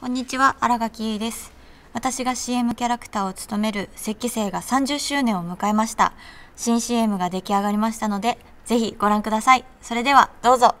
こんにちは、新垣結衣です。私が CM キャラクターを務める雪肌精が30周年を迎えました。新 CM が出来上がりましたので、ぜひご覧ください。それでは、どうぞ。